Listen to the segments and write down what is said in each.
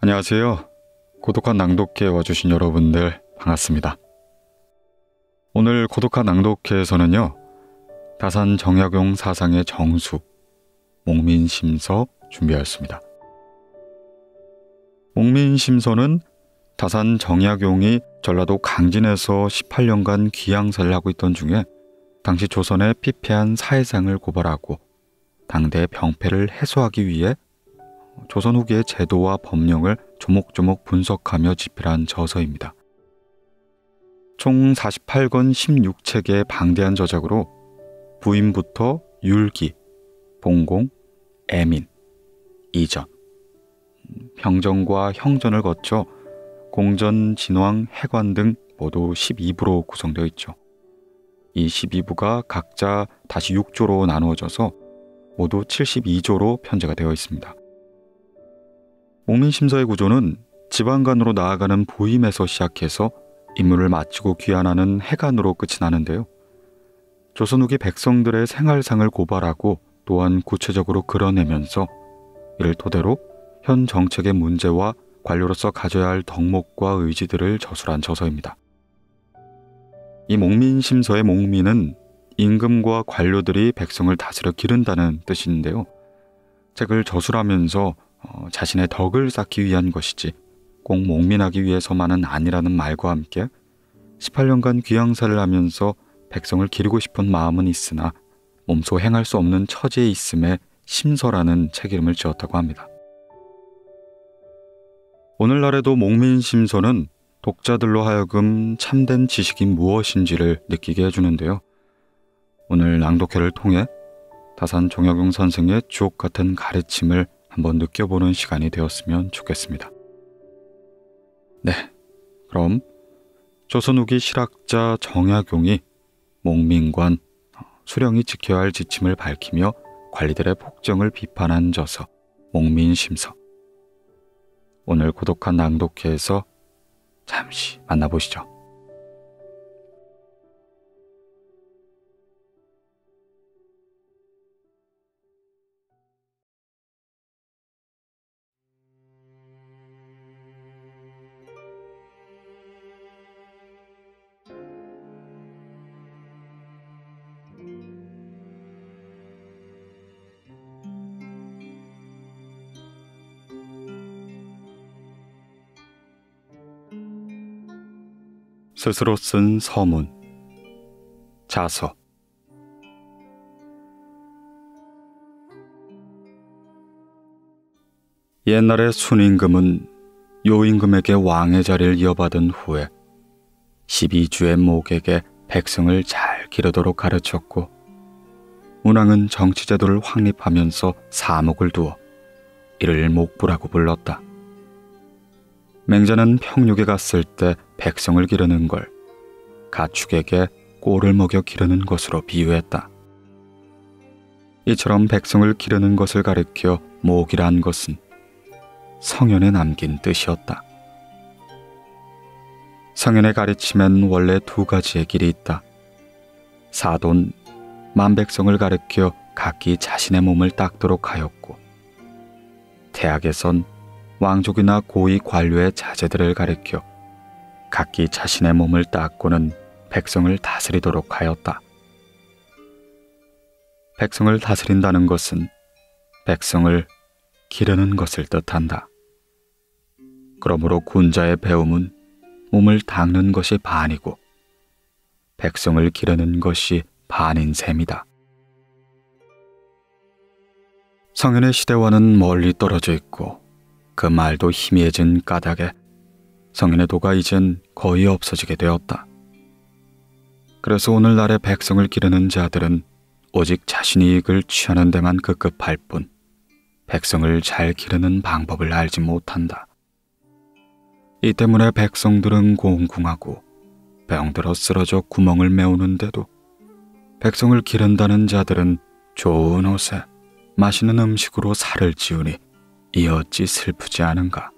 안녕하세요. 고독한 낭독회 와주신 여러분들 반갑습니다. 오늘 고독한 낭독회에서는요, 다산 정약용 사상의 정수, 목민심서 준비하였습니다. 목민심서는 다산 정약용이 전라도 강진에서 18년간 귀양사를 하고 있던 중에 당시 조선의 피폐한 사회상을 고발하고 당대의 병폐를 해소하기 위해 조선 후기의 제도와 법령을 조목조목 분석하며 집필한 저서입니다. 총 48권 16책의 방대한 저작으로 부인부터 율기, 봉공, 애민, 이전, 병전과 형전을 거쳐 공전, 진왕, 해관 등 모두 12부로 구성되어 있죠. 이 12부가 각자 다시 6조로 나누어져서 모두 72조로 편제가 되어 있습니다. 옥민심사의 구조는 지방간으로 나아가는 보임에서 시작해서 임무를 마치고 귀환하는 해간으로 끝이 나는데요. 조선 후기 백성들의 생활상을 고발하고 또한 구체적으로 그려내면서 이를 토대로 현 정책의 문제와 관료로서 가져야 할 덕목과 의지들을 저술한 저서입니다. 이 목민심서의 목민은 임금과 관료들이 백성을 다스려 기른다는 뜻인데요. 책을 저술하면서 어, 자신의 덕을 쌓기 위한 것이지 꼭 목민하기 위해서만은 아니라는 말과 함께 18년간 귀향사를 하면서 백성을 기리고 싶은 마음은 있으나 몸소 행할 수 없는 처지에 있음에 심서라는 책 이름을 지었다고 합니다. 오늘날에도 목민심서는 독자들로 하여금 참된 지식이 무엇인지를 느끼게 해주는데요. 오늘 낭독회를 통해 다산 종혁용 선생의 주옥 같은 가르침을 한번 느껴보는 시간이 되었으면 좋겠습니다. 네, 그럼 조선후기 실학자 정약용이 목민관 수령이 지켜야 할 지침을 밝히며 관리들의 폭정을 비판한 저서 목민심서 오늘 고독한 낭독회에서 잠시 만나보시죠. 스스로 쓴 서문, 자서 옛날에 순임금은 요임금에게 왕의 자리를 이어받은 후에 12주의 목에게 백성을 잘 기르도록 가르쳤고 문왕은 정치제도를 확립하면서 사목을 두어 이를 목부라고 불렀다. 맹자는 평육에 갔을 때 백성을 기르는 걸 가축에게 꼴을 먹여 기르는 것으로 비유했다. 이처럼 백성을 기르는 것을 가리켜 목이란 것은 성현에 남긴 뜻이었다. 성현의 가르침엔 원래 두 가지의 길이 있다. 사돈, 만백성을 가르켜 각기 자신의 몸을 닦도록 하였고, 대학에선 왕족이나 고위 관료의 자제들을 가리켜 각기 자신의 몸을 닦고는 백성을 다스리도록 하였다. 백성을 다스린다는 것은 백성을 기르는 것을 뜻한다. 그러므로 군자의 배움은 몸을 닦는 것이 반이고 백성을 기르는 것이 반인 셈이다. 성현의 시대와는 멀리 떨어져 있고 그 말도 희미해진 까닭에 성인의 도가 이젠 거의 없어지게 되었다. 그래서 오늘날의 백성을 기르는 자들은 오직 자신의 이익을 취하는 데만 급급할 뿐 백성을 잘 기르는 방법을 알지 못한다. 이 때문에 백성들은 고웅궁하고 병들어 쓰러져 구멍을 메우는데도 백성을 기른다는 자들은 좋은 옷에 맛있는 음식으로 살을 찌우니 이 어찌 슬프지 않은가.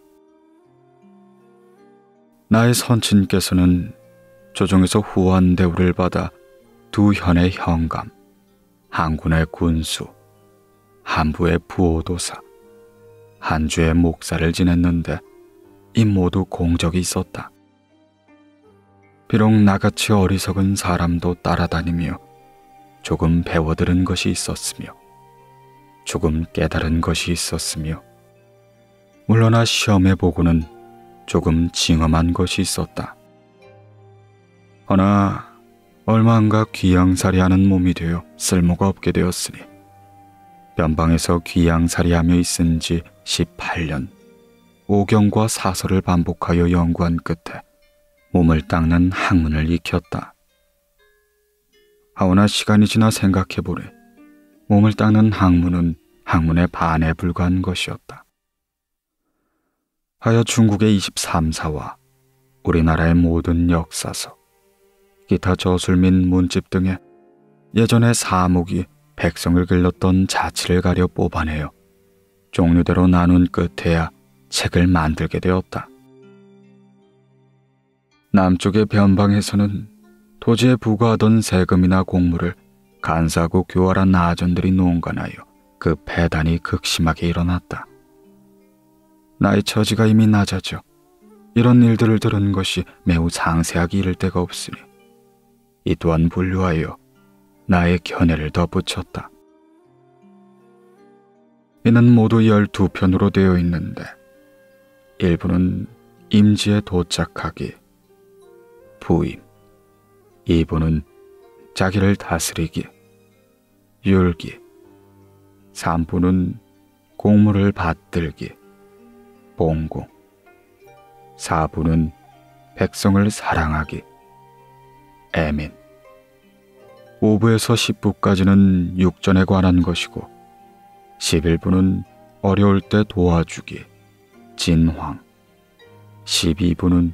나의 선친께서는 조정에서 후한 대우를 받아 두 현의 현감, 한군의 군수, 한부의 부호도사, 한주의 목사를 지냈는데 이 모두 공적이 있었다. 비록 나같이 어리석은 사람도 따라다니며 조금 배워들은 것이 있었으며 조금 깨달은 것이 있었으며 물러나 시험해 보고는 조금 징험한 것이 있었다. 허나 얼마 안가 귀양살이하는 몸이 되어 쓸모가 없게 되었으니 변방에서 귀양살이하며 있은 지 18년 오경과 사설을 반복하여 연구한 끝에 몸을 닦는 학문을 익혔다. 하오나 시간이 지나 생각해보니 몸을 닦는 학문은 학문의 반에 불과한 것이었다. 하여 중국의 23사와 우리나라의 모든 역사서, 기타 저술 및 문집 등에 예전의 사목이 백성을 길렀던 자치를 가려 뽑아내어 종류대로 나눈 끝에야 책을 만들게 되었다. 남쪽의 변방에서는 토지에 부과하던 세금이나 공물을 간사고 교활한 아전들이 농간하여 그 배단이 극심하게 일어났다. 나의 처지가 이미 낮아져 이런 일들을 들은 것이 매우 상세하게 이를 데가 없으니 이 또한 분류하여 나의 견해를 덧붙였다. 이는 모두 12편으로 되어 있는데 일부는 임지에 도착하기, 부임, 2부는 자기를 다스리기, 율기, 3부는 공물을 받들기, 봉구. 사부는 백성을 사랑하기. 애민. 5부에서 10부까지는 육전에 관한 것이고 11부는 어려울 때 도와주기. 진황. 12부는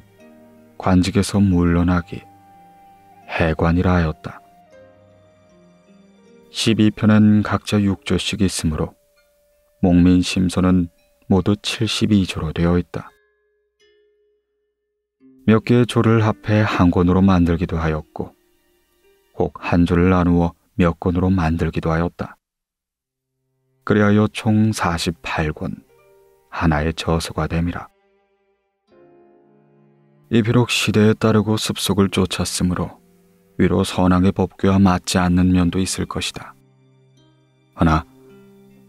관직에서 물러나기. 해관이라 하였다. 12편엔 각자 6조씩 있으므로 목민심서는 모두 72조로 되어 있다. 몇 개의 조를 합해 한 권으로 만들기도 하였고, 혹 한 조를 나누어 몇 권으로 만들기도 하였다. 그리하여 총 48권, 하나의 저서가 됨이라. 이 비록 시대에 따르고 습속을 쫓았으므로 위로 선왕의 법궤와 맞지 않는 면도 있을 것이다. 허나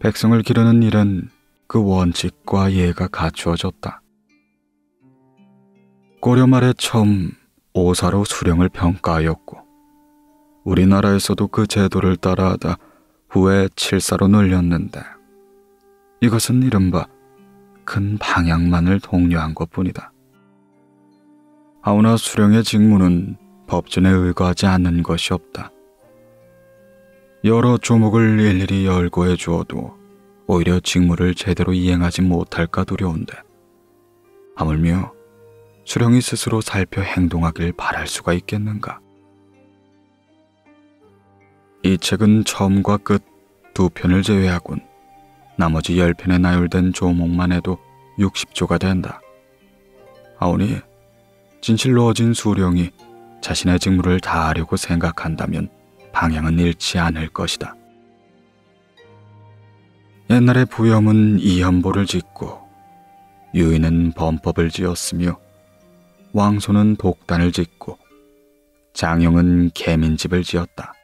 백성을 기르는 일은 그 원칙과 예가 갖추어졌다. 고려 말에 처음 오사로 수령을 평가하였고 우리나라에서도 그 제도를 따라하다 후에 칠사로 늘렸는데 이것은 이른바 큰 방향만을 독려한 것뿐이다. 아우나 수령의 직무는 법전에 의거하지 않는 것이 없다. 여러 조목을 일일이 열거해 주어도 오히려 직무를 제대로 이행하지 못할까 두려운데 하물며 수령이 스스로 살펴 행동하길 바랄 수가 있겠는가. 이 책은 처음과 끝 두 편을 제외하곤 나머지 1편에 나열된 조목만 해도 60조가 된다. 아오니 진실로 어진 수령이 자신의 직무를 다하려고 생각한다면 방향은 잃지 않을 것이다. 옛날에 부염은 이현보를 짓고 유인은 범법을 지었으며 왕소는 독단을 짓고 장영은 개민집을 지었다.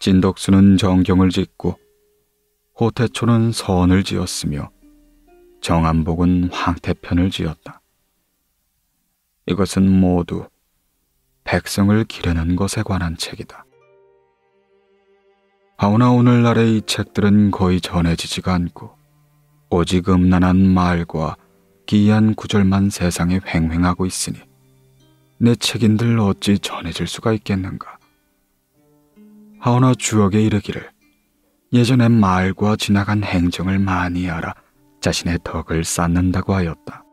진덕수는 정경을 짓고 호태초는 선을 지었으며 정한복은 황태편을 지었다. 이것은 모두 백성을 기르는 것에 관한 책이다. 아우나 오늘날의 이 책들은 거의 전해지지가 않고 오직 음란한 말과 기이한 구절만 세상에 횡횡하고 있으니 내 책인들 어찌 전해질 수가 있겠는가. 하오나 주역에 이르기를 예전에 말과 지나간 행정을 많이 알아 자신의 덕을 쌓는다고 하였다.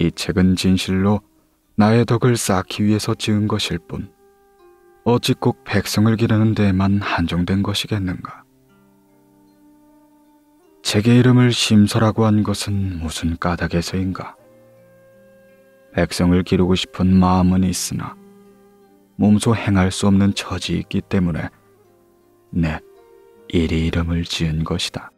이 책은 진실로 나의 덕을 쌓기 위해서 지은 것일 뿐 어찌 꼭 백성을 기르는 데에만 한정된 것이겠는가? 제게 이름을 심서라고 한 것은 무슨 까닭에서인가? 백성을 기르고 싶은 마음은 있으나 몸소 행할 수 없는 처지 있기 때문에 내 이리 이름을 지은 것이다.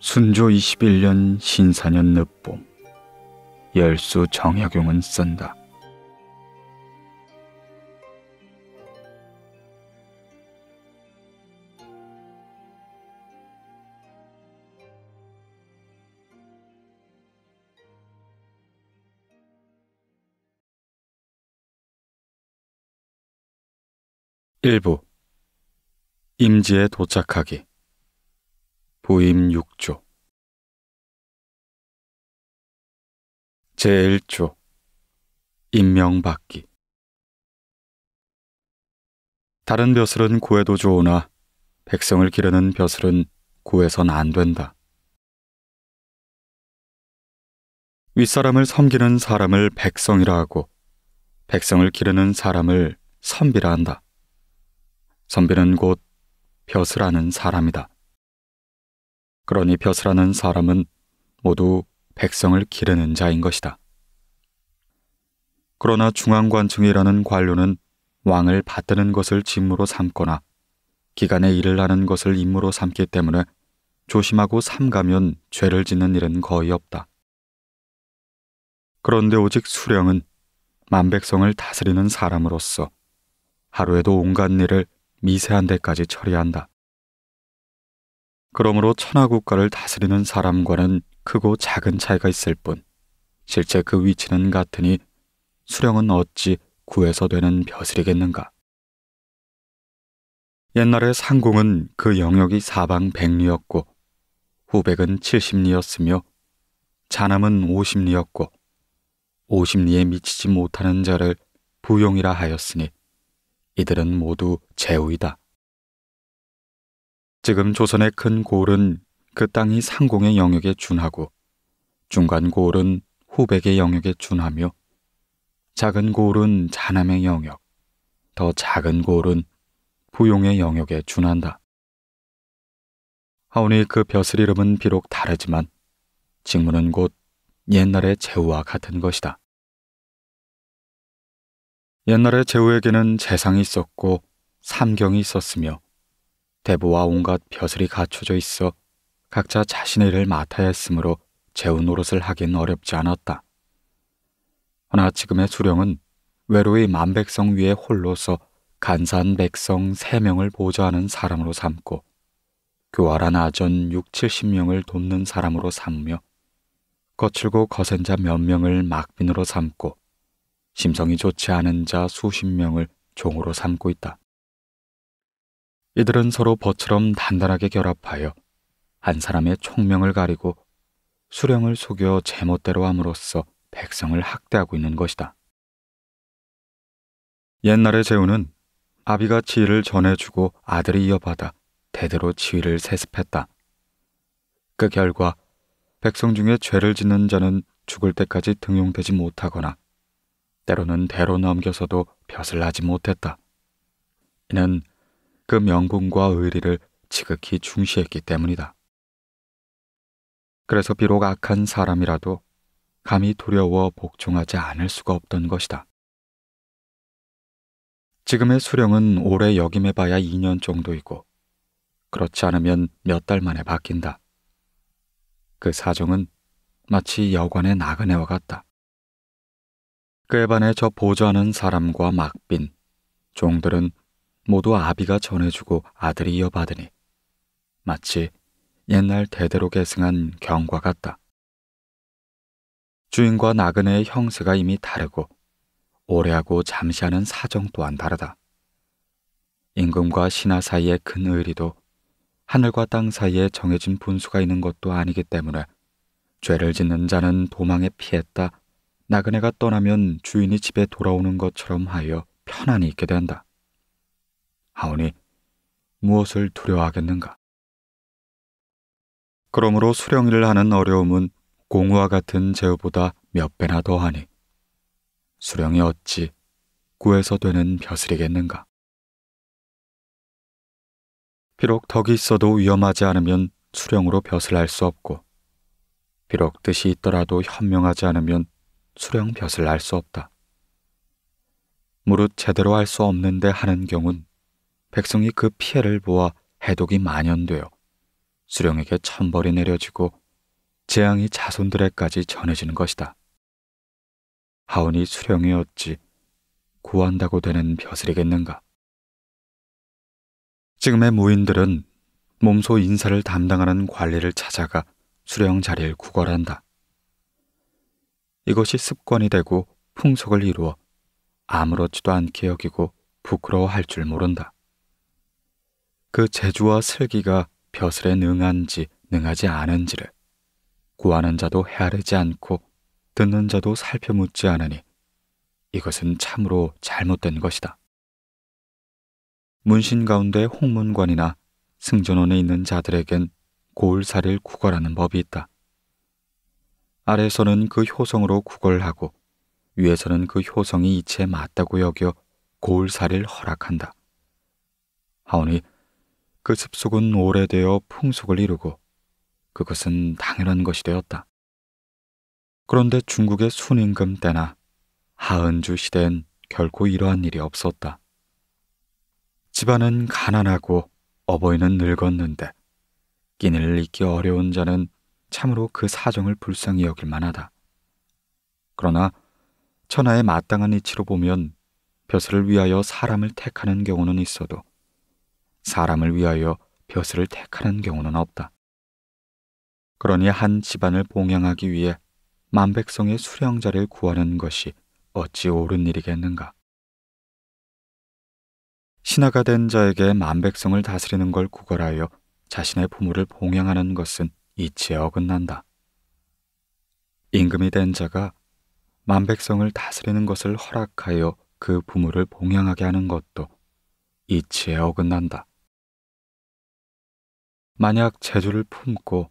순조 21년 신사년 늦봄 열수 정약용은 쓴다. 일부 임지에 도착하기 부임 6조 제1조 임명받기 다른 벼슬은 구해도 좋으나 백성을 기르는 벼슬은 구해선 안 된다. 윗사람을 섬기는 사람을 백성이라 하고 백성을 기르는 사람을 선비라 한다. 선비는 곧 벼슬하는 사람이다. 그러니 벼슬하는 사람은 모두 백성을 기르는 자인 것이다. 그러나 중앙관청이라는 관료는 왕을 받드는 것을 직무로 삼거나 기간에 일을 하는 것을 임무로 삼기 때문에 조심하고 삼가면 죄를 짓는 일은 거의 없다. 그런데 오직 수령은 만백성을 다스리는 사람으로서 하루에도 온갖 일을 미세한 데까지 처리한다. 그러므로 천하국가를 다스리는 사람과는 크고 작은 차이가 있을 뿐 실제 그 위치는 같으니 수령은 어찌 구해서 되는 벼슬이겠는가. 옛날에 상공은 그 영역이 사방 백리였고 후백은 칠십리였으며 자남은 오십리였고 오십리에 미치지 못하는 자를 부용이라 하였으니 이들은 모두 제우이다. 지금 조선의 큰 골은 그 땅이 상공의 영역에 준하고 중간 고을은 후백의 영역에 준하며 작은 고을은 자남의 영역, 더 작은 고을은 부용의 영역에 준한다. 하오니 그 벼슬 이름은 비록 다르지만 직무는 곧 옛날의 제후와 같은 것이다. 옛날의 제후에게는 재상이 있었고 삼경이 있었으며 대부와 온갖 벼슬이 갖춰져 있어 각자 자신의 일을 맡아야 했으므로 재운 노릇을 하긴 어렵지 않았다. 허나 지금의 수령은 외로이 만백성 위에 홀로서 간산 백성 세명을 보좌하는 사람으로 삼고 교활한 아전 6, 70명을 돕는 사람으로 삼으며 거칠고 거센 자 몇 명을 막빈으로 삼고 심성이 좋지 않은 자 수십 명을 종으로 삼고 있다. 이들은 서로 버처럼 단단하게 결합하여 한 사람의 총명을 가리고 수령을 속여 제멋대로 함으로써 백성을 학대하고 있는 것이다. 옛날의 제후는 아비가 지위를 전해주고 아들이 이어받아 대대로 지위를 세습했다. 그 결과 백성 중에 죄를 짓는 자는 죽을 때까지 등용되지 못하거나 때로는 대로 넘겨서도 벼슬 하지 못했다. 이는 그 명분과 의리를 지극히 중시했기 때문이다. 그래서 비록 악한 사람이라도 감히 두려워 복종하지 않을 수가 없던 것이다. 지금의 수령은 오래 역임해봐야 2년 정도이고 그렇지 않으면 몇 달 만에 바뀐다. 그 사정은 마치 여관의 나그네와 같다. 그에 반해 저 보좌하는 사람과 막빈, 종들은 모두 아비가 전해주고 아들이 이어받으니 마치 옛날 대대로 계승한 경과 같다. 주인과 나그네의 형세가 이미 다르고 오래하고 잠시하는 사정 또한 다르다. 임금과 신하 사이의 큰 의리도 하늘과 땅 사이에 정해진 분수가 있는 것도 아니기 때문에 죄를 짓는 자는 도망에 피했다. 나그네가 떠나면 주인이 집에 돌아오는 것처럼 하여 편안히 있게 된다. 하오니 무엇을 두려워하겠는가? 그러므로 수령일을 하는 어려움은 공우와 같은 제어보다 몇 배나 더하니 수령이 어찌 구에서 되는 벼슬이겠는가. 비록 덕이 있어도 위험하지 않으면 수령으로 벼슬 할수 없고 비록 뜻이 있더라도 현명하지 않으면 수령 벼슬 할수 없다. 무릇 제대로 할 수 없는데 하는 경우는 백성이 그 피해를 보아 해독이 만연되어 수령에게 천벌이 내려지고 재앙이 자손들에까지 전해지는 것이다. 하온이 수령이 어찌 구한다고 되는 벼슬이겠는가? 지금의 무인들은 몸소 인사를 담당하는 관리를 찾아가 수령 자리를 구걸한다. 이것이 습관이 되고 풍속을 이루어 아무렇지도 않게 여기고 부끄러워할 줄 모른다. 그 재주와 슬기가 벼슬에 능한지 능하지 않은지를 구하는 자도 헤아리지 않고 듣는 자도 살펴 묻지 않으니 이것은 참으로 잘못된 것이다. 문신 가운데 홍문관이나 승전원에 있는 자들에겐 고을살를 구걸하는 법이 있다. 아래에서는 그 효성으로 구걸하고 위에서는 그 효성이 이치에 맞다고 여겨 고을살를 허락한다. 하오니 그 습속은 오래되어 풍속을 이루고 그것은 당연한 것이 되었다. 그런데 중국의 순임금 때나 하은주 시대엔 결코 이러한 일이 없었다. 집안은 가난하고 어버이는 늙었는데 끼니를 잊기 어려운 자는 참으로 그 사정을 불쌍히 여길 만하다. 그러나 천하의 마땅한 이치로 보면 벼슬을 위하여 사람을 택하는 경우는 있어도 사람을 위하여 벼슬을 택하는 경우는 없다. 그러니 한 집안을 봉양하기 위해 만백성의 수령자를 구하는 것이 어찌 옳은 일이겠는가? 신하가 된 자에게 만백성을 다스리는 걸 구걸하여 자신의 부모를 봉양하는 것은 이치에 어긋난다. 임금이 된 자가 만백성을 다스리는 것을 허락하여 그 부모를 봉양하게 하는 것도 이치에 어긋난다. 만약 재주를 품고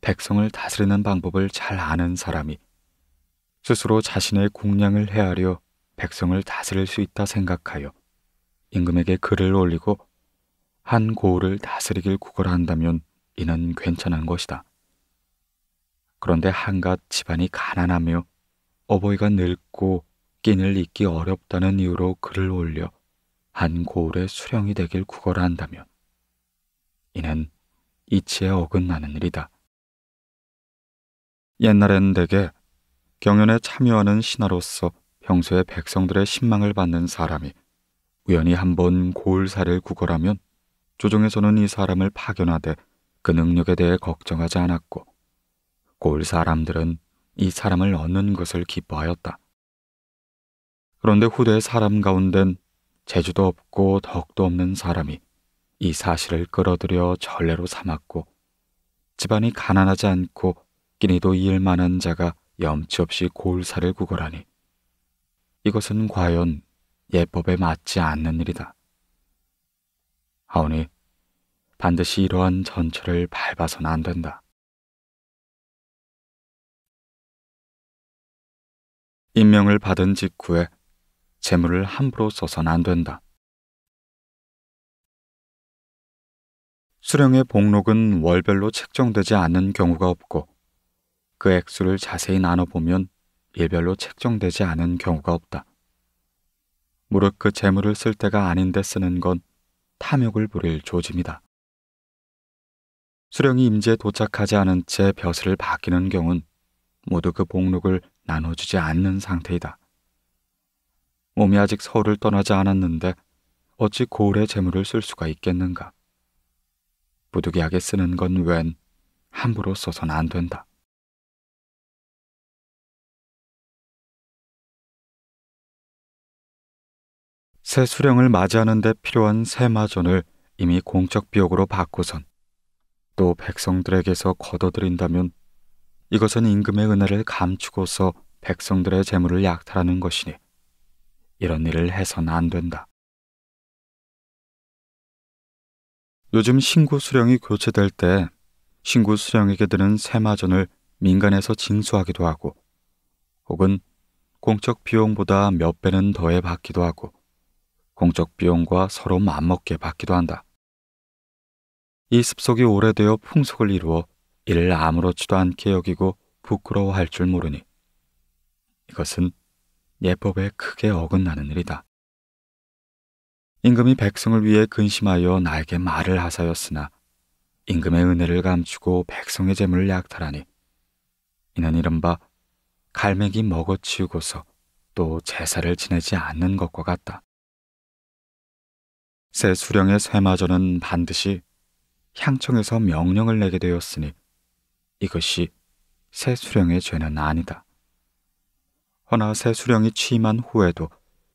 백성을 다스리는 방법을 잘 아는 사람이 스스로 자신의 공양을 헤아려 백성을 다스릴 수 있다 생각하여 임금에게 글을 올리고 한 고을을 다스리길 구걸한다면 이는 괜찮은 것이다. 그런데 한갓 집안이 가난하며 어버이가 늙고 끼니를 잊기 어렵다는 이유로 글을 올려 한 고을의 수령이 되길 구걸한다면 이는 이치에 어긋나는 일이다. 옛날엔 내게 경연에 참여하는 신하로서 평소에 백성들의 신망을 받는 사람이 우연히 한번 고을사를 구걸하면 조정에서는 이 사람을 파견하되 그 능력에 대해 걱정하지 않았고 고을 사람들은 이 사람을 얻는 것을 기뻐하였다. 그런데 후대 사람 가운데 재주도 없고 덕도 없는 사람이 이 사실을 끌어들여 전례로 삼았고 집안이 가난하지 않고 끼니도 이을 만한 자가 염치 없이 골사를 구걸하니 이것은 과연 예법에 맞지 않는 일이다. 하오니 반드시 이러한 전철을 밟아서는 안 된다. 임명을 받은 직후에 재물을 함부로 써선 안 된다. 수령의 목록은 월별로 책정되지 않는 경우가 없고 그 액수를 자세히 나눠보면 일별로 책정되지 않은 경우가 없다. 무릇 그 재물을 쓸 때가 아닌데 쓰는 건 탐욕을 부릴 조짐이다. 수령이 임지에 도착하지 않은 채 벼슬을 바뀌는 경우는 모두 그 복록을 나눠주지 않는 상태이다. 몸이 아직 서울을 떠나지 않았는데 어찌 고을의 재물을 쓸 수가 있겠는가? 부득이하게 쓰는 건 웬 함부로 써선 안 된다. 새 수령을 맞이하는 데 필요한 새마전을 이미 공적 비용으로 바꾸선 또 백성들에게서 걷어들인다면 이것은 임금의 은혜를 감추고서 백성들의 재물을 약탈하는 것이니 이런 일을 해선 안 된다. 요즘 신구 수령이 교체될 때신구 수령에게 드는 세마전을 민간에서 징수하기도 하고 혹은 공적 비용보다 몇 배는 더해 받기도 하고 공적 비용과 서로 맞먹게 받기도 한다. 이 습속이 오래되어 풍속을 이루어 이를 아무렇지도 않게 여기고 부끄러워할 줄 모르니 이것은 예법에 크게 어긋나는 일이다. 임금이 백성을 위해 근심하여 나에게 말을 하사였으나 임금의 은혜를 감추고 백성의 재물을 약탈하니 이는 이른바 갈매기 먹어치우고서 또 제사를 지내지 않는 것과 같다. 새 수령의 쇠마저는 반드시 향청에서 명령을 내게 되었으니 이것이 새 수령의 죄는 아니다. 허나 새 수령이 취임한 후에도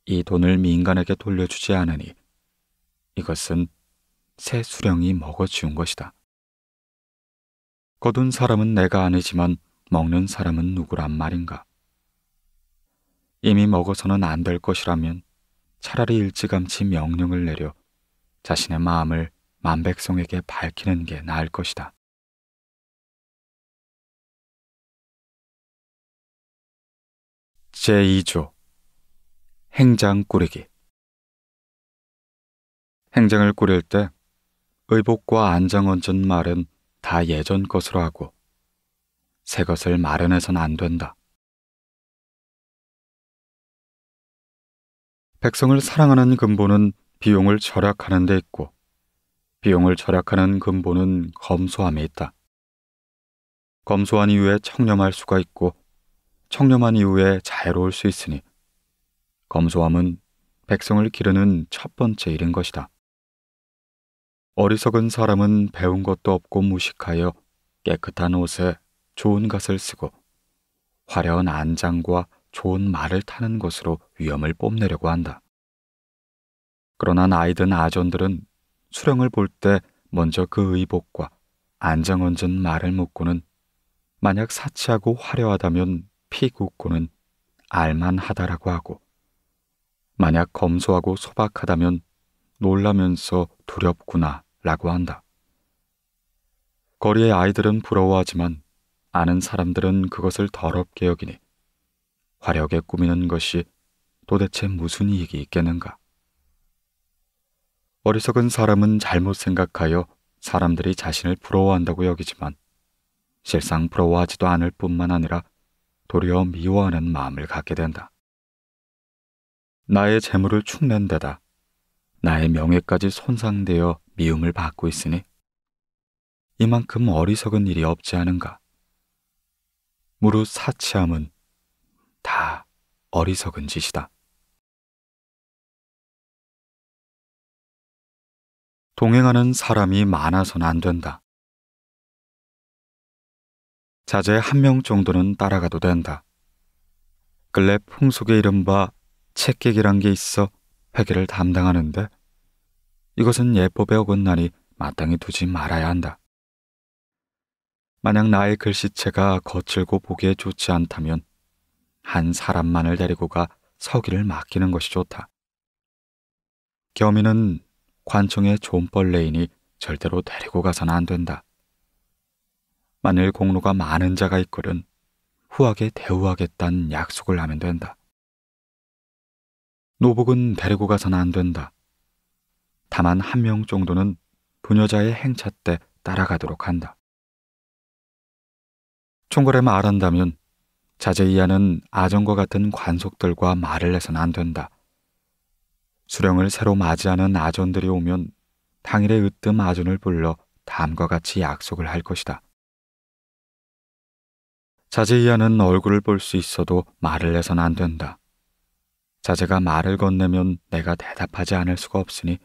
이 돈을 민간에게 돌려주지 않으니 이것은 새 수령이 먹어지운 것이다. 거둔 사람은 내가 아니지만 먹는 사람은 누구란 말인가. 이미 먹어서는 안 될 것이라면 차라리 일찌감치 명령을 내려 자신의 마음을 만백성에게 밝히는 게 나을 것이다. 제2조 행장 꾸리기 행장을 꾸릴 때 의복과 안장 얹은 말은 다 예전 것으로 하고 새 것을 마련해선 안 된다. 백성을 사랑하는 근본은 비용을 절약하는 데 있고 비용을 절약하는 근본은 검소함에 있다. 검소한 이후에 청렴할 수가 있고 청렴한 이후에 자애로울 수 있으니 검소함은 백성을 기르는 첫 번째 일인 것이다. 어리석은 사람은 배운 것도 없고 무식하여 깨끗한 옷에 좋은 것을 쓰고 화려한 안장과 좋은 말을 타는 것으로 위험을 뽐내려고 한다. 그러나 나이든 아전들은 수령을 볼 때 먼저 그 의복과 안장 얹은 말을 묻고는 만약 사치하고 화려하다면 피굽고는 알만하다라고 하고 만약 검소하고 소박하다면 놀라면서 두렵구나 라고 한다. 거리의 아이들은 부러워하지만 아는 사람들은 그것을 더럽게 여기니 화려하게 꾸미는 것이 도대체 무슨 이익이 있겠는가? 어리석은 사람은 잘못 생각하여 사람들이 자신을 부러워한다고 여기지만 실상 부러워하지도 않을 뿐만 아니라 도리어 미워하는 마음을 갖게 된다. 나의 재물을 축낸 데다 나의 명예까지 손상되어 미움을 받고 있으니 이만큼 어리석은 일이 없지 않은가. 무릇 사치함은 다 어리석은 짓이다. 동행하는 사람이 많아선 안 된다. 자제 한 명 정도는 따라가도 된다. 근래 풍속의 이른바 책객이란게 있어 회계를 담당하는데 이것은 예법에 어긋나니 마땅히 두지 말아야 한다. 만약 나의 글씨체가 거칠고 보기에 좋지 않다면 한 사람만을 데리고 가 서기를 맡기는 것이 좋다. 겸이는 관청의 존벌레이니 절대로 데리고 가서는 안 된다. 만일 공로가 많은 자가 있거든 후하게 대우하겠다는 약속을 하면 된다. 노복은 데리고 가서는 안 된다. 다만 한 명 정도는 부녀자의 행차 때 따라가도록 한다. 총거에말한다면 자제이하는 아전과 같은 관속들과 말을 해서는 안 된다. 수령을 새로 맞이하는 아전들이 오면 당일에 으뜸 아전을 불러 다음과 같이 약속을 할 것이다. 자제이하는 얼굴을 볼 수 있어도 말을 해서는 안 된다. 자제가 말을 건네면 내가 대답하지 않을 수가 없으니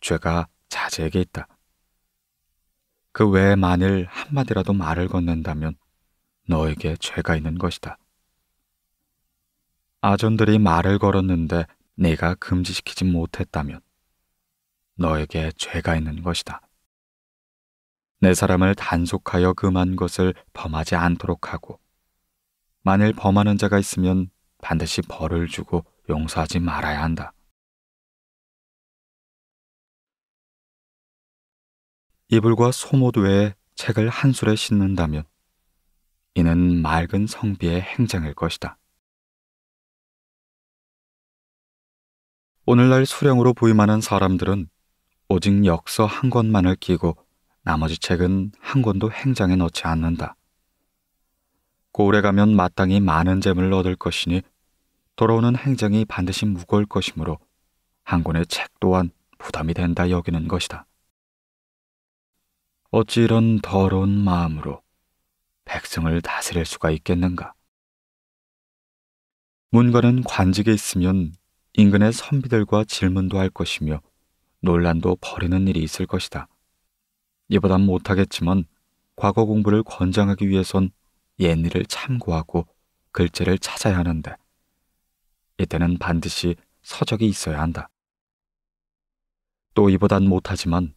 죄가 자제에게 있다. 그 외에 만일 한마디라도 말을 건넨다면 너에게 죄가 있는 것이다. 아전들이 말을 걸었는데 내가 금지시키지 못했다면 너에게 죄가 있는 것이다. 내 사람을 단속하여 금한 것을 범하지 않도록 하고 만일 범하는 자가 있으면 반드시 벌을 주고 용서하지 말아야 한다. 이불과 소못 외에 책을 한 술에 싣는다면 이는 맑은 성비의 행장일 것이다. 오늘날 수령으로 부임하는 사람들은 오직 역서 한 권만을 끼고 나머지 책은 한 권도 행장에 넣지 않는다. 고을에 가면 마땅히 많은 재물을 얻을 것이니 돌아오는 행정이 반드시 무거울 것이므로 한군의책 또한 부담이 된다 여기는 것이다. 어찌 이런 더러운 마음으로 백성을 다스릴 수가 있겠는가? 문관은 관직에 있으면 인근의 선비들과 질문도 할 것이며 논란도 벌이는 일이 있을 것이다. 이보단 못하겠지만 과거 공부를 권장하기 위해선 옛일을 참고하고 글자를 찾아야 하는데 이때는 반드시 서적이 있어야 한다. 또 이보단 못하지만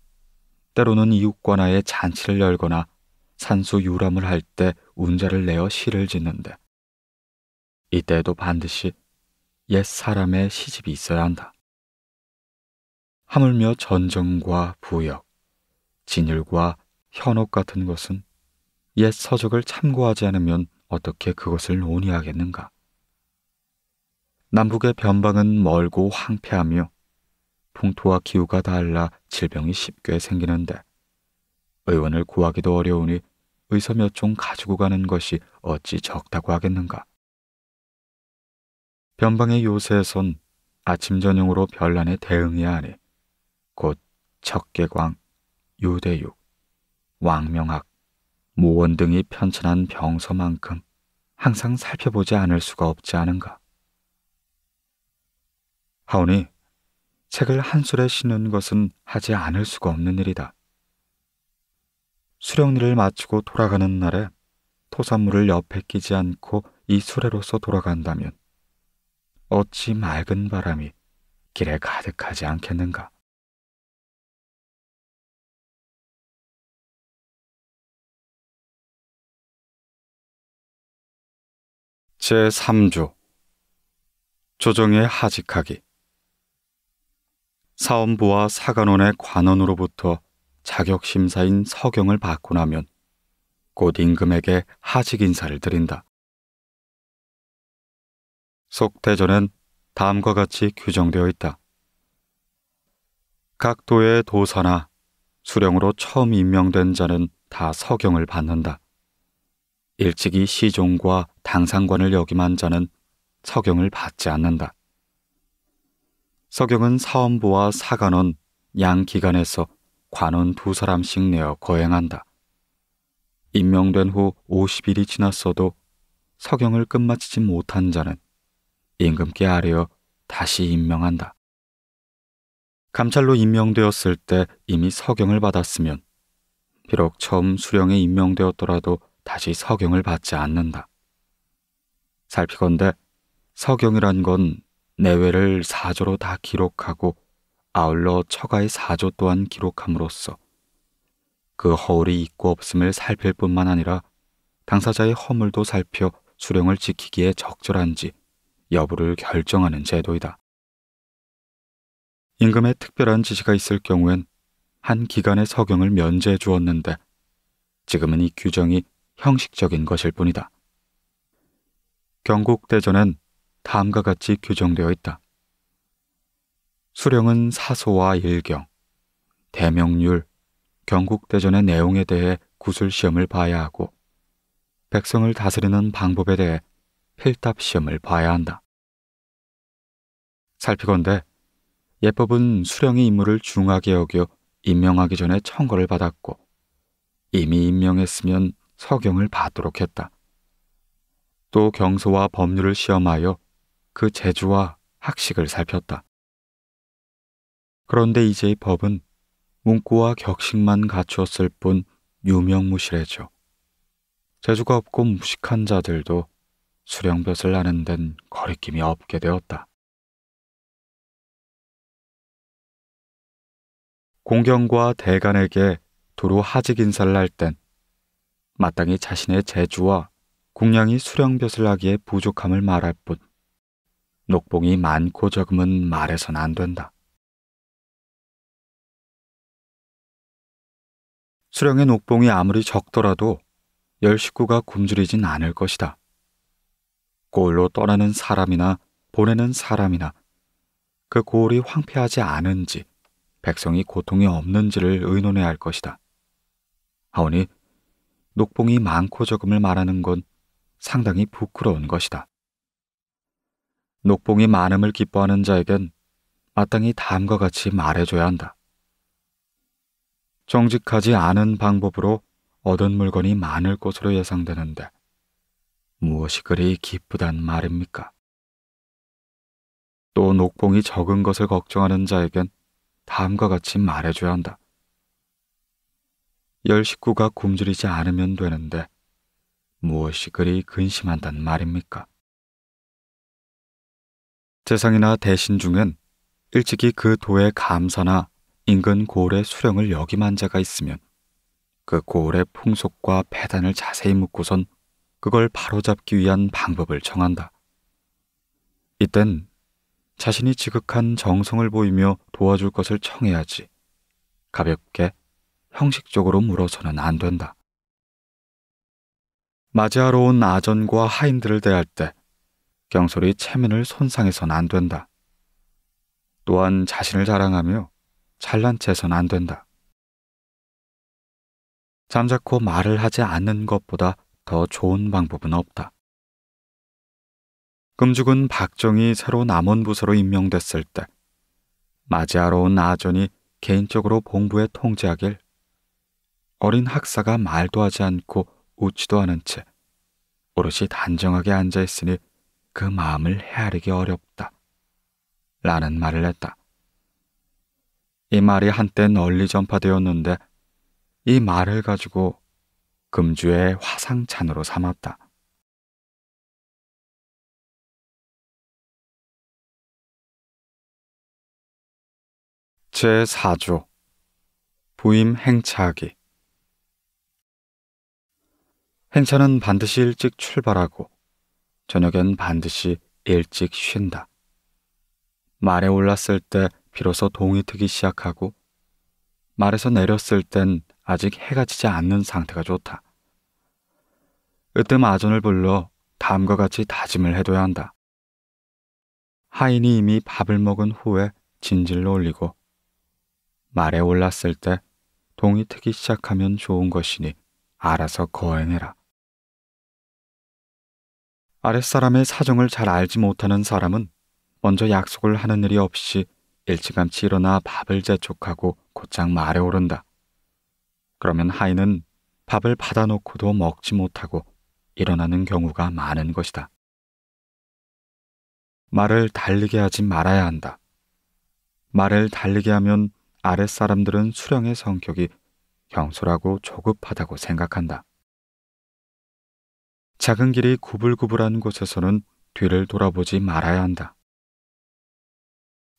때로는 이웃과 나의 잔치를 열거나 산수 유람을 할 때 운자를 내어 시를 짓는데 이때에도 반드시 옛 사람의 시집이 있어야 한다. 하물며 전정과 부역, 진율과 현혹 같은 것은 옛 서적을 참고하지 않으면 어떻게 그것을 논의하겠는가? 남북의 변방은 멀고 황폐하며 풍토와 기후가 달라 질병이 쉽게 생기는데 의원을 구하기도 어려우니 의서몇 종 가지고 가는 것이 어찌 적다고 하겠는가. 변방의 요새에선 아침 저녁으로 별난에 대응해야 하니 곧 적개광, 유대육, 왕명학, 모원 등이 편찬한 병서만큼 항상 살펴보지 않을 수가 없지 않은가. 하오니 책을 한술에 싣는 것은 하지 않을 수가 없는 일이다. 수령리를 마치고 돌아가는 날에 토산물을 옆에 끼지 않고 이 수레로서 돌아간다면 어찌 맑은 바람이 길에 가득하지 않겠는가. 제3조 조정의 하직하기 사원부와 사관원의 관원으로부터 자격심사인 서경을 받고 나면 곧 임금에게 하직 인사를 드린다. 속대전은 다음과 같이 규정되어 있다. 각 도의 도사나 수령으로 처음 임명된 자는 다 서경을 받는다. 일찍이 시종과 당상관을 역임한 자는 서경을 받지 않는다. 서경은 사원부와 사관원 양 기관에서 관원 두 사람씩 내어 거행한다. 임명된 후 50일이 지났어도 서경을 끝마치지 못한 자는 임금께 아뢰어 다시 임명한다. 감찰로 임명되었을 때 이미 서경을 받았으면 비록 처음 수령에 임명되었더라도 다시 서경을 받지 않는다. 살피건데 서경이란 건 내외를 사조로 다 기록하고 아울러 처가의 사조 또한 기록함으로써 그 허울이 있고 없음을 살필 뿐만 아니라 당사자의 허물도 살펴 수령을 지키기에 적절한지 여부를 결정하는 제도이다. 임금의 특별한 지시가 있을 경우엔 한 기간의 서경을 면제해 주었는데 지금은 이 규정이 형식적인 것일 뿐이다. 경국대전은 다음과 같이 규정되어 있다. 수령은 사소와 일경, 대명률, 경국대전의 내용에 대해 구술 시험을 봐야 하고 백성을 다스리는 방법에 대해 필답 시험을 봐야 한다. 살피건대 예법은 수령이 임무를 중하게 여겨 임명하기 전에 청거를 받았고 이미 임명했으면 서경을 받도록 했다. 또 경소와 법률을 시험하여 그 재주와 학식을 살폈다. 그런데 이제 법은 문구와 격식만 갖추었을 뿐 유명무실해져 재주가 없고 무식한 자들도 수령볕을 아는 데는 거리낌이 없게 되었다. 공경과 대간에게 도로 하직 인사를 할 땐 마땅히 자신의 재주와 공양이 수령볕을 하기에 부족함을 말할 뿐 녹봉이 많고 적음은 말해선 안 된다. 수령의 녹봉이 아무리 적더라도 열 식구가 굶주리진 않을 것이다. 골로 떠나는 사람이나 보내는 사람이나 그골이 황폐하지 않은지 백성이 고통이 없는지를 의논해야 할 것이다. 하오니 녹봉이 많고 적음을 말하는 건 상당히 부끄러운 것이다. 녹봉이 많음을 기뻐하는 자에겐 마땅히 다음과 같이 말해줘야 한다. 정직하지 않은 방법으로 얻은 물건이 많을 것으로 예상되는데 무엇이 그리 기쁘단 말입니까? 또 녹봉이 적은 것을 걱정하는 자에겐 다음과 같이 말해줘야 한다. 열 식구가 굶주리지 않으면 되는데 무엇이 그리 근심한단 말입니까? 재상이나 대신 중엔 일찍이 그 도의 감사나 인근 고을의 수령을 역임한 자가 있으면 그 고을의 풍속과 패단을 자세히 묻고선 그걸 바로잡기 위한 방법을 정한다. 이땐 자신이 지극한 정성을 보이며 도와줄 것을 청해야지 가볍게 형식적으로 물어서는 안 된다. 맞이하러 온 아전과 하인들을 대할 때 경솔이 체면을 손상해선 안 된다. 또한 자신을 자랑하며 잘난 체선 안 된다. 잠자코 말을 하지 않는 것보다 더 좋은 방법은 없다. 금죽은 박정희 새로 남원부서로 임명됐을 때 맞이하러 온 아전이 개인적으로 봉부에 통제하길 어린 학사가 말도 하지 않고 웃지도 않은 채 오롯이 단정하게 앉아 있으니 그 마음을 헤아리기 어렵다. 라는 말을 했다. 이 말이 한때 널리 전파되었는데 이 말을 가지고 금주의 화상찬으로 삼았다. 제4조 부임 행차하기 행차는 반드시 일찍 출발하고 저녁엔 반드시 일찍 쉰다. 말에 올랐을 때 비로소 동이 트기 시작하고 말에서 내렸을 땐 아직 해가 지지 않는 상태가 좋다. 으뜸 아전을 불러 다음과 같이 다짐을 해둬야 한다. 하인이 이미 밥을 먹은 후에 진질로 올리고 말에 올랐을 때 동이 트기 시작하면 좋은 것이니 알아서 거행해라. 아랫사람의 사정을 잘 알지 못하는 사람은 먼저 약속을 하는 일이 없이 일찌감치 일어나 밥을 재촉하고 곧장 말에 오른다. 그러면 하인은 밥을 받아놓고도 먹지 못하고 일어나는 경우가 많은 것이다. 말을 달리게 하지 말아야 한다. 말을 달리게 하면 아랫사람들은 수령의 성격이 경솔하고 조급하다고 생각한다. 작은 길이 구불구불한 곳에서는 뒤를 돌아보지 말아야 한다.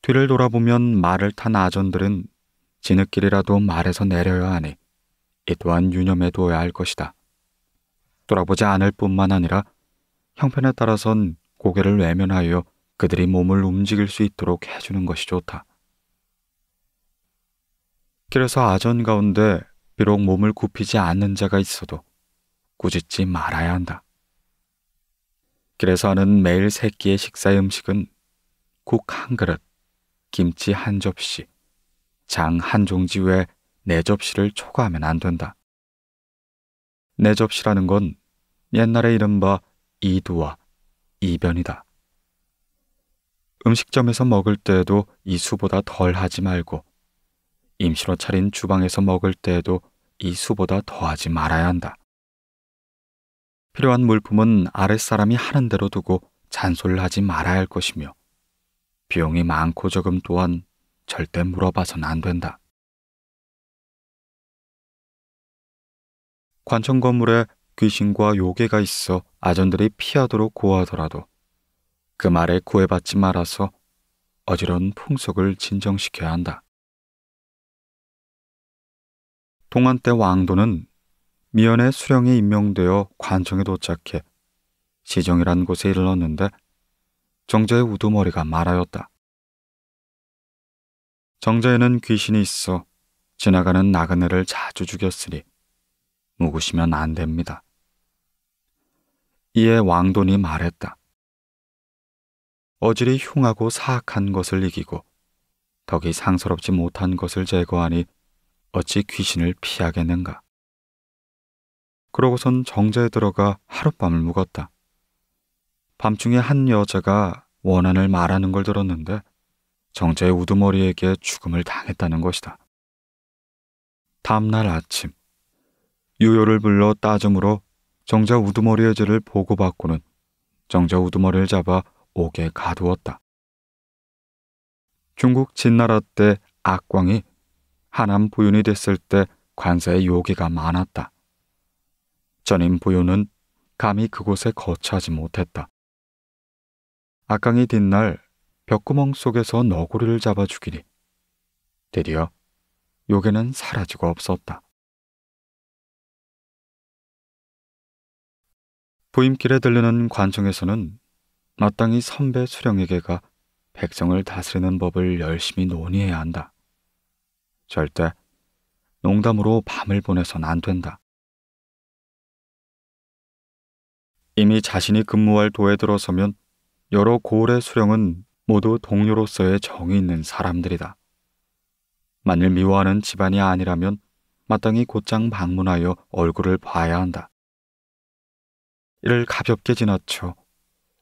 뒤를 돌아보면 말을 탄 아전들은 진흙길이라도 말에서 내려야 하니 이 또한 유념해 두어야 할 것이다. 돌아보지 않을 뿐만 아니라 형편에 따라선 고개를 외면하여 그들이 몸을 움직일 수 있도록 해주는 것이 좋다. 그래서 아전 가운데 비록 몸을 굽히지 않는 자가 있어도 꾸짖지 말아야 한다. 그래서는 하 매일 세 끼의 식사 음식은 국 한 그릇, 김치 한 접시, 장 한 종지 외 네 접시를 초과하면 안 된다. 네 접시라는 건 옛날에 이른바 이두와 이변이다. 음식점에서 먹을 때에도 이 수보다 덜 하지 말고 임시로 차린 주방에서 먹을 때에도 이 수보다 더하지 말아야 한다. 필요한 물품은 아랫사람이 하는 대로 두고 잔소리를 하지 말아야 할 것이며 비용이 많고 적음 또한 절대 물어봐선 안 된다. 관청 건물에 귀신과 요괴가 있어 아전들이 피하도록 고하더라도 그 말에 구애받지 말아서 어지러운 풍속을 진정시켜야 한다. 동한때 왕도는 미연의 수령이 임명되어 관청에 도착해 시정이란 곳에 이르렀는데 정자의 우두머리가 말하였다. 정자에는 귀신이 있어 지나가는 나그네를 자주 죽였으니 묵으시면 안 됩니다. 이에 왕돈이 말했다. 어질이 흉하고 사악한 것을 이기고 덕이 상스럽지 못한 것을 제거하니 어찌 귀신을 피하겠는가? 그러고선 정자에 들어가 하룻밤을 묵었다. 밤중에 한 여자가 원한을 말하는 걸 들었는데 정자의 우두머리에게 죽음을 당했다는 것이다. 다음날 아침 유효를 불러 따점으로 정자 우두머리의 죄를 보고받고는 정자 우두머리를 잡아 옥에 가두었다. 중국 진나라 때 악광이 하남 부윤이 됐을 때 관사의 요기가 많았다. 전인 보요는 감히 그곳에 거처하지 못했다. 악강이 뒷날 벽구멍 속에서 너구리를 잡아 죽이니 드디어 요괴는 사라지고 없었다. 부임길에 들르는 관청에서는 마땅히 선배 수령에게가 백성을 다스리는 법을 열심히 논의해야 한다. 절대 농담으로 밤을 보내선 안 된다. 이미 자신이 근무할 도에 들어서면 여러 고을의 수령은 모두 동료로서의 정이 있는 사람들이다. 만일 미워하는 집안이 아니라면 마땅히 곧장 방문하여 얼굴을 봐야 한다. 이를 가볍게 지나쳐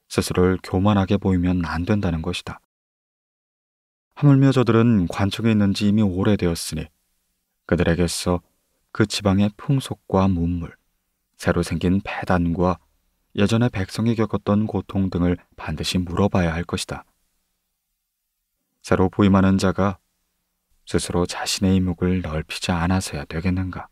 스스로를 교만하게 보이면 안 된다는 것이다. 하물며 저들은 관청에 있는 지 이미 오래되었으니 그들에게서 그 지방의 풍속과 문물, 새로 생긴 배단과 예전에 백성이 겪었던 고통 등을 반드시 물어봐야 할 것이다. 새로 부임하는 자가 스스로 자신의 이목을 넓히지 않아서야 되겠는가?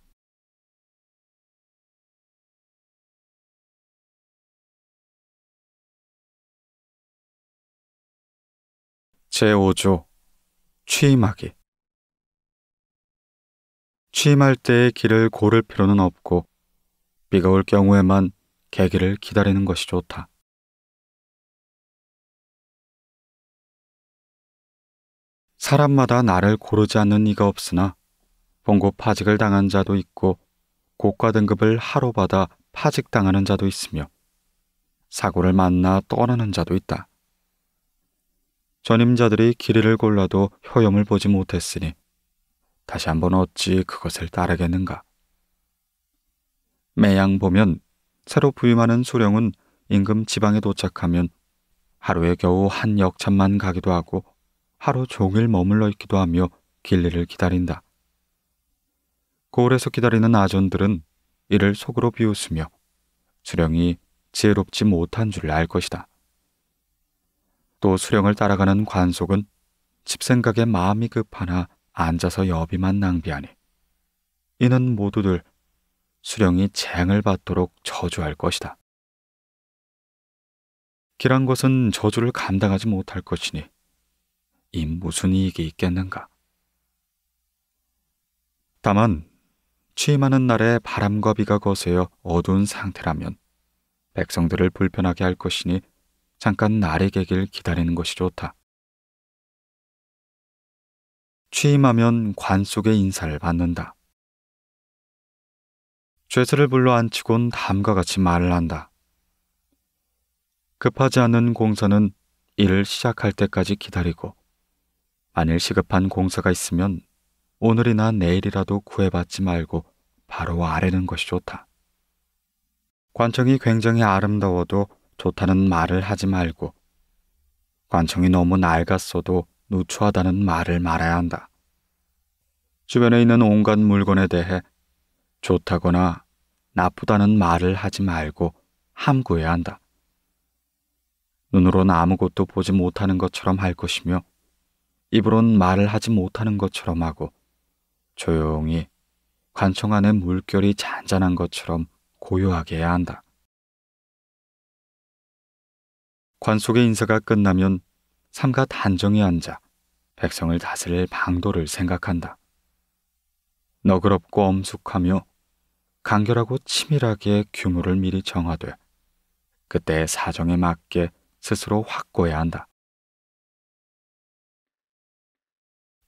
제5조 취임하기 취임할 때의 길을 고를 필요는 없고 비가 올 경우에만 계기를 기다리는 것이 좋다. 사람마다 나를 고르지 않는 이가 없으나 봉고 파직을 당한 자도 있고 고가 등급을 하로 받아 파직당하는 자도 있으며 사고를 만나 떠나는 자도 있다. 전임자들이 길이를 골라도 효염을 보지 못했으니 다시 한번 어찌 그것을 따르겠는가. 매양 보면 새로 부임하는 소령은 임금 지방에 도착하면 하루에 겨우 한 역참만 가기도 하고 하루 종일 머물러 있기도 하며 길리를 기다린다. 고을에서 기다리는 아전들은 이를 속으로 비웃으며 수령이 지혜롭지 못한 줄 알 것이다. 또 수령을 따라가는 관속은 집 생각에 마음이 급하나 앉아서 여비만 낭비하니 이는 모두들 수령이 재앙을 받도록 저주할 것이다. 길한 것은 저주를 감당하지 못할 것이니 이 무슨 이익이 있겠는가? 다만 취임하는 날에 바람과 비가 거세어 어두운 상태라면 백성들을 불편하게 할 것이니 잠깐 날이 개길 기다리는 것이 좋다. 취임하면 관 속의 인사를 받는다. 죄수를 불러 앉히곤 다음과 같이 말을 한다. 급하지 않은 공사는 일을 시작할 때까지 기다리고 만일 시급한 공사가 있으면 오늘이나 내일이라도 구해받지 말고 바로 아래는 것이 좋다. 관청이 굉장히 아름다워도 좋다는 말을 하지 말고 관청이 너무 낡았어도 누추하다는 말을 말아야 한다. 주변에 있는 온갖 물건에 대해 좋다거나 나쁘다는 말을 하지 말고 함구해야 한다. 눈으로는 아무것도 보지 못하는 것처럼 할 것이며 입으론 말을 하지 못하는 것처럼 하고 조용히 관청 안에 물결이 잔잔한 것처럼 고요하게 해야 한다. 관 속의 인사가 끝나면 삼가 단정히 앉아 백성을 다스릴 방도를 생각한다. 너그럽고 엄숙하며 간결하고 치밀하게 규모를 미리 정하되 그때의 사정에 맞게 스스로 확고해야 한다.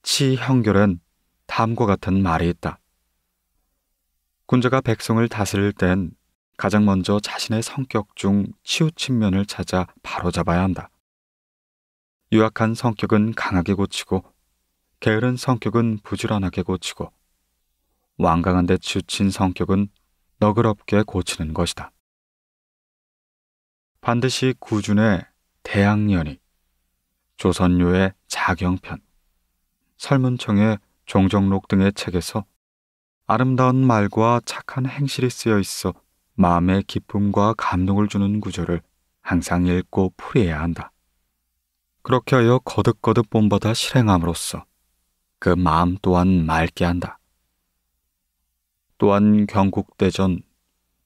치형결엔 다음과 같은 말이 있다. 군자가 백성을 다스릴 땐 가장 먼저 자신의 성격 중 치우친 면을 찾아 바로잡아야 한다. 유약한 성격은 강하게 고치고 게으른 성격은 부지런하게 고치고 완강한 데 치우친 성격은 너그럽게 고치는 것이다. 반드시 구준의 대학년이 조선료의 자경편, 설문청의 종정록 등의 책에서 아름다운 말과 착한 행실이 쓰여 있어 마음의 기쁨과 감동을 주는 구절을 항상 읽고 풀이해야 한다. 그렇게 하여 거듭거듭 본받아 실행함으로써 그 마음 또한 맑게 한다. 또한 경국대전,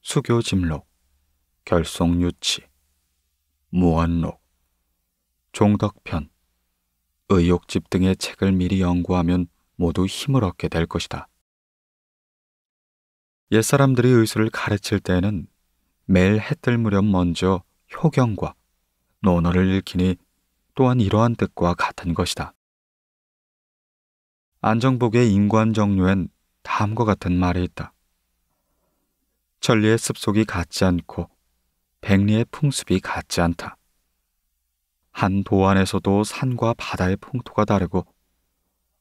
수교짐록, 결속유치, 무한록, 종덕편, 의욕집 등의 책을 미리 연구하면 모두 힘을 얻게 될 것이다. 옛사람들이 의술을 가르칠 때에는 매일 해뜰 무렵 먼저 효경과 논어를 읽히니 또한 이러한 뜻과 같은 것이다. 안정복의 인관정료엔 다음과 같은 말이 있다. 천리의 습속이 같지 않고 백리의 풍습이 같지 않다. 한 도안에서도 산과 바다의 풍토가 다르고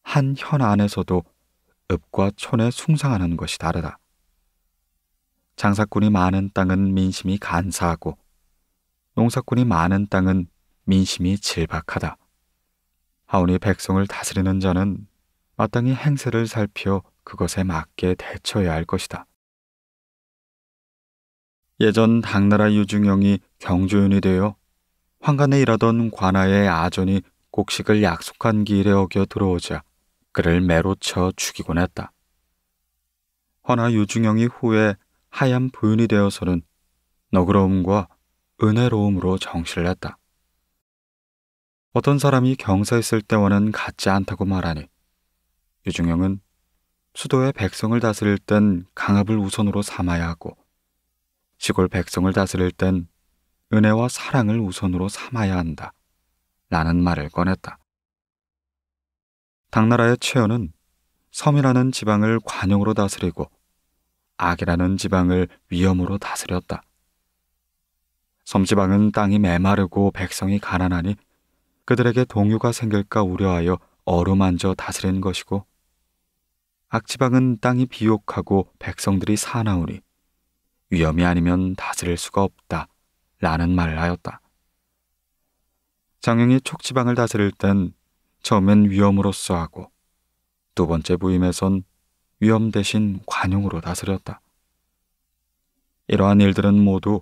한 현 안에서도 읍과 촌의 숭상하는 것이 다르다. 장사꾼이 많은 땅은 민심이 간사하고 농사꾼이 많은 땅은 민심이 질박하다. 하오니 백성을 다스리는 자는 마땅히 행세를 살펴 그것에 맞게 대처해야 할 것이다. 예전 당나라 유중영이 경조연이 되어 황간에 일하던 관아의 아전이 곡식을 약속한 길에 어겨 들어오자 그를 매로 쳐 죽이곤 했다. 허나 유중영이 후에 하얀 부인이 되어서는 너그러움과 은혜로움으로 정신을 했다. 어떤 사람이 경사했을 때와는 같지 않다고 말하니 유중영은 수도의 백성을 다스릴 땐 강압을 우선으로 삼아야 하고 시골 백성을 다스릴 땐 은혜와 사랑을 우선으로 삼아야 한다. 라는 말을 꺼냈다. 당나라의 최연은 섬이라는 지방을 관용으로 다스리고 악이라는 지방을 위험으로 다스렸다. 섬지방은 땅이 메마르고 백성이 가난하니 그들에게 동요가 생길까 우려하여 어루만져 다스린 것이고 악지방은 땅이 비옥하고 백성들이 사나우니 위험이 아니면 다스릴 수가 없다. 라는 말을 하였다. 장영이 촉지방을 다스릴 땐 처음엔 위험으로써 하고 두 번째 부임에선 위험 대신 관용으로 다스렸다. 이러한 일들은 모두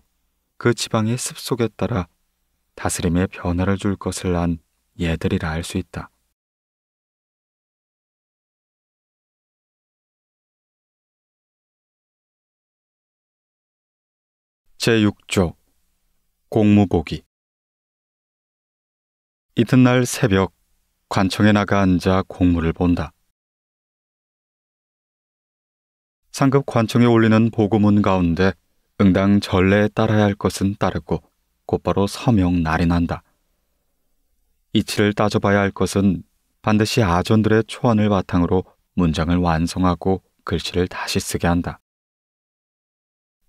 그 지방의 습속에 따라 다스림의 변화를 줄 것을 안 예들이라 할 수 있다. 제6조 공무보기 이튿날 새벽 관청에 나가 앉아 공무를 본다. 상급 관청에 올리는 보고문 가운데 응당 전례에 따라야 할 것은 따르고 곧바로 서명 날이 난다. 이치를 따져봐야 할 것은 반드시 아전들의 초안을 바탕으로 문장을 완성하고 글씨를 다시 쓰게 한다.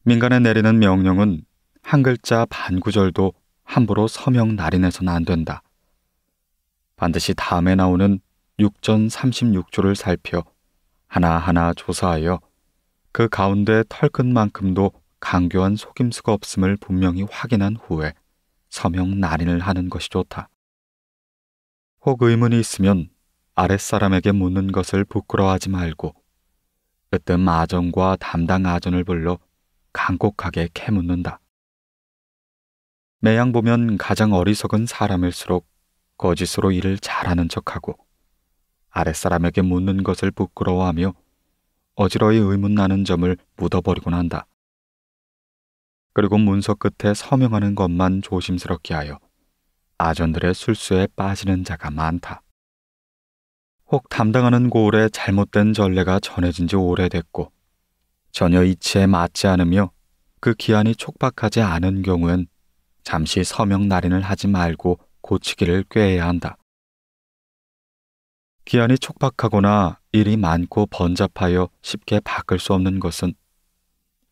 민간에 내리는 명령은 한 글자 반 구절도 함부로 서명 날인해서는 안 된다. 반드시 다음에 나오는 6전 36조를 살펴 하나하나 조사하여 그 가운데 털끝만큼도 강교한 속임수가 없음을 분명히 확인한 후에 서명 날인을 하는 것이 좋다. 혹 의문이 있으면 아랫사람에게 묻는 것을 부끄러워하지 말고 그뜸 아전과 담당 아전을 불러 간곡하게 캐묻는다. 매양 보면 가장 어리석은 사람일수록 거짓으로 일을 잘하는 척하고 아랫사람에게 묻는 것을 부끄러워하며 어지러이 의문나는 점을 묻어버리곤 한다. 그리고 문서 끝에 서명하는 것만 조심스럽게 하여 아전들의 술수에 빠지는 자가 많다. 혹 담당하는 고을에 잘못된 전례가 전해진 지 오래됐고 전혀 이치에 맞지 않으며 그 기한이 촉박하지 않은 경우엔 잠시 서명 날인을 하지 말고 고치기를 꾀해야 한다. 기한이 촉박하거나 일이 많고 번잡하여 쉽게 바꿀 수 없는 것은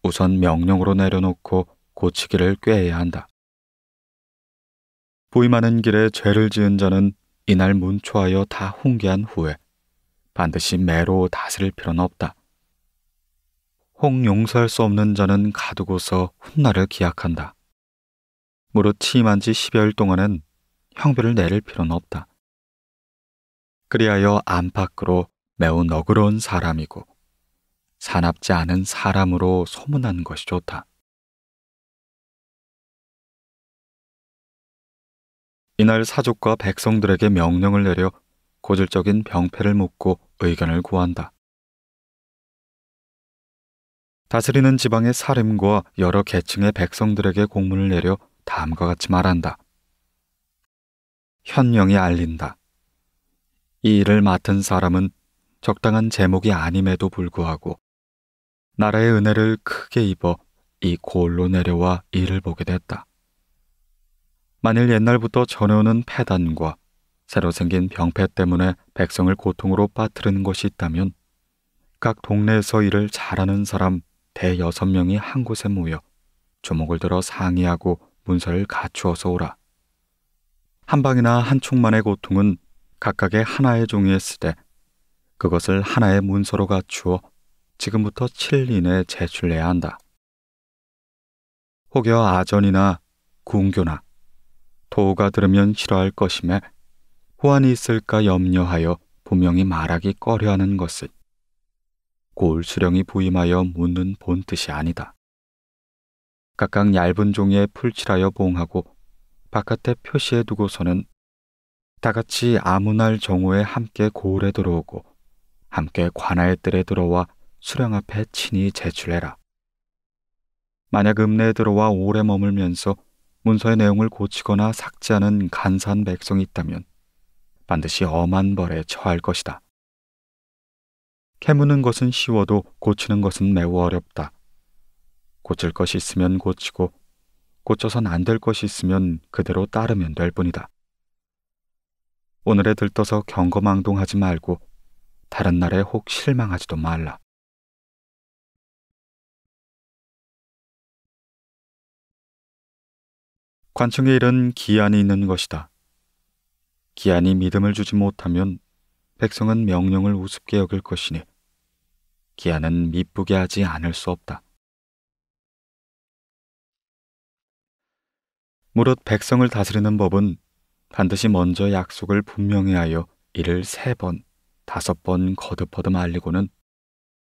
우선 명령으로 내려놓고 고치기를 꾀해야 한다. 부임하는 길에 죄를 지은 자는 이날 문초하여 다 훈계한 후에 반드시 매로 다스릴 필요는 없다. 혹 용서할 수 없는 자는 가두고서 훗날을 기약한다. 무릇 취임한 지 10여일 동안은 형별을 내릴 필요는 없다. 그리하여 안팎으로 매우 너그러운 사람이고 사납지 않은 사람으로 소문난 것이 좋다. 이날 사족과 백성들에게 명령을 내려 고질적인 병폐를 묻고 의견을 구한다. 다스리는 지방의 사림과 여러 계층의 백성들에게 공문을 내려 다음과 같이 말한다. 현령이 알린다. 이 일을 맡은 사람은 적당한 제목이 아님에도 불구하고 나라의 은혜를 크게 입어 이 고을로 내려와 일을 보게 됐다. 만일 옛날부터 전해오는 패단과 새로 생긴 병폐 때문에 백성을 고통으로 빠뜨리는 것이 있다면 각 동네에서 일을 잘하는 사람 대여섯 명이 한 곳에 모여 조목을 들어 상의하고 문서를 갖추어서 오라. 한 방이나 한 총만의 고통은 각각의 하나의 종이에 쓰되 그것을 하나의 문서로 갖추어 지금부터 7인에 제출해야 한다. 혹여 아전이나 궁교나 도가 우 들으면 싫어할 것임에 호환이 있을까 염려하여 분명히 말하기 꺼려하는 것을 고울수령이 부임하여 묻는 본 뜻이 아니다. 각각 얇은 종이에 풀칠하여 봉하고 바깥에 표시해 두고서는 다같이 아무날 정오에 함께 고을에 들어오고 함께 관아 뜰에 들어와 수령 앞에 친히 제출해라. 만약 읍내에 들어와 오래 머물면서 문서의 내용을 고치거나 삭제하는 간산 백성이 있다면 반드시 엄한 벌에 처할 것이다. 캐무는 것은 쉬워도 고치는 것은 매우 어렵다. 고칠 것이 있으면 고치고 고쳐선 안 될 것이 있으면 그대로 따르면 될 뿐이다. 오늘에 들떠서 경거망동하지 말고 다른 날에 혹 실망하지도 말라. 관청의 일은 기한이 있는 것이다. 기한이 믿음을 주지 못하면 백성은 명령을 우습게 여길 것이니 기아는 미쁘게 하지 않을 수 없다. 무릇 백성을 다스리는 법은 반드시 먼저 약속을 분명히 하여 이를 세 번, 다섯 번 거듭거듭 알리고는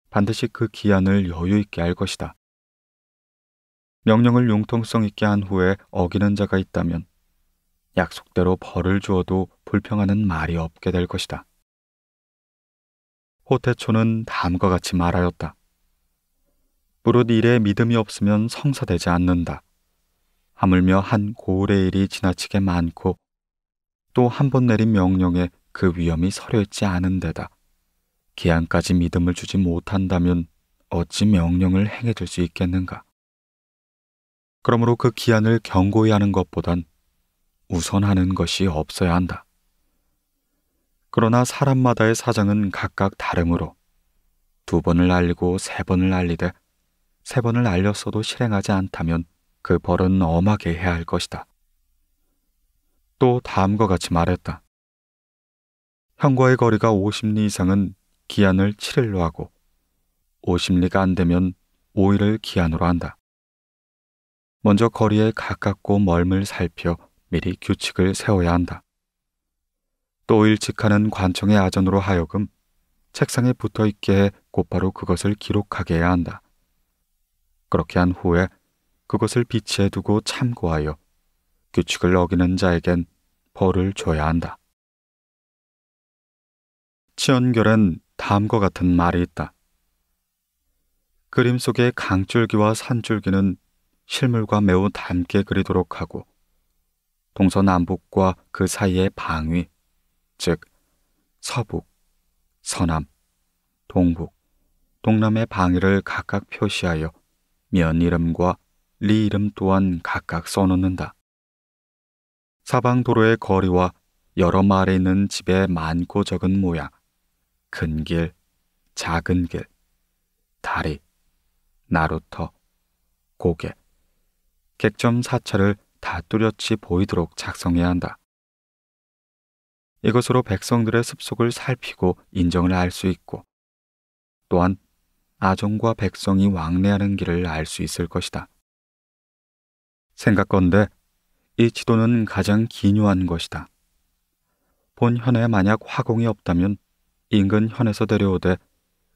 반드시 그 기한을 여유 있게 할 것이다. 명령을 융통성 있게 한 후에 어기는 자가 있다면 약속대로 벌을 주어도 불평하는 말이 없게 될 것이다. 호태초는 다음과 같이 말하였다. 무릇 일에 믿음이 없으면 성사되지 않는다. 하물며 한 고을의 일이 지나치게 많고 또 한 번 내린 명령에 그 위험이 서려있지 않은 데다. 기한까지 믿음을 주지 못한다면 어찌 명령을 행해줄 수 있겠는가? 그러므로 그 기한을 경고히 하는 것보단 우선하는 것이 없어야 한다. 그러나 사람마다의 사정은 각각 다르므로 두 번을 알리고 세 번을 알리되 세 번을 알렸어도 실행하지 않다면 그 벌은 엄하게 해야 할 것이다. 또 다음과 같이 말했다. 형과의 거리가 50리 이상은 기한을 7일로 하고 50리가 안 되면 5일을 기한으로 한다. 먼저 거리에 가깝고 멀을 음 살펴 미리 규칙을 세워야 한다. 또 일찍하는 관청의 아전으로 하여금 책상에 붙어 있게 해 곧바로 그것을 기록하게 해야 한다. 그렇게 한 후에 그것을 비치해 두고 참고하여 규칙을 어기는 자에겐 벌을 줘야 한다. 치연결엔 다음과 같은 말이 있다. 그림 속의 강줄기와 산줄기는 실물과 매우 닮게 그리도록 하고 동서남북과 그 사이의 방위, 즉 서북, 서남, 동북, 동남의 방위를 각각 표시하여 면 이름과 리 이름 또한 각각 써놓는다. 사방 도로의 거리와 여러 마을에 있는 집의 많고 적은 모양, 큰 길, 작은 길, 다리, 나루터, 고개, 객점 사찰을 다 뚜렷이 보이도록 작성해야 한다. 이것으로 백성들의 습속을 살피고 인정을 알 수 있고 또한 아종과 백성이 왕래하는 길을 알 수 있을 것이다. 생각건데 이 지도는 가장 기묘한 것이다. 본 현에 만약 화공이 없다면 인근 현에서 데려오되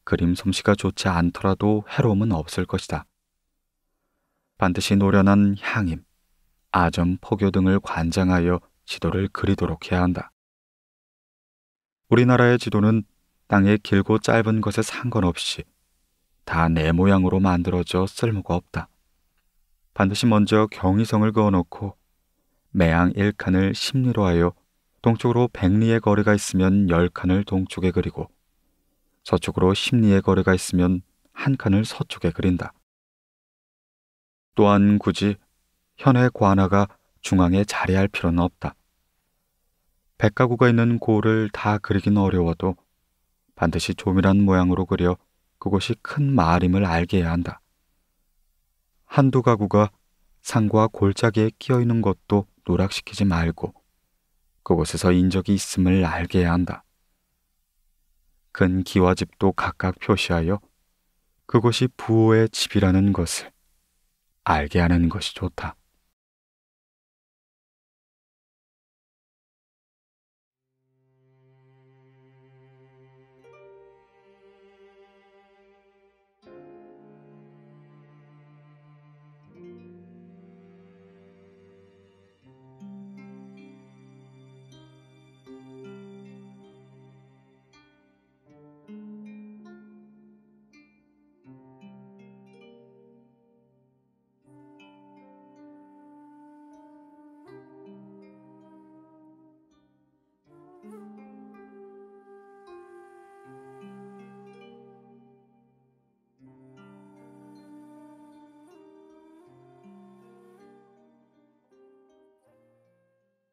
그림 솜씨가 좋지 않더라도 해로움은 없을 것이다. 반드시 노련한 향임, 아점 포교 등을 관장하여 지도를 그리도록 해야 한다. 우리나라의 지도는 땅의 길고 짧은 것에 상관없이 다 내 모양으로 만들어져 쓸모가 없다. 반드시 먼저 경의성을 그어놓고 매양 1칸을 심리로 하여 동쪽으로 백리의 거리가 있으면 10칸을 동쪽에 그리고 서쪽으로 심리의 거리가 있으면 1 칸을 서쪽에 그린다. 또한 굳이 현의 관아가 중앙에 자리할 필요는 없다. 백가구가 있는 고을을 다 그리긴 어려워도 반드시 조밀한 모양으로 그려 그곳이 큰 마을임을 알게 해야 한다. 한두 가구가 산과 골짜기에 끼어 있는 것도 노락시키지 말고 그곳에서 인적이 있음을 알게 해야 한다. 근 기와집도 각각 표시하여 그것이 부호의 집이라는 것을 알게 하는 것이 좋다.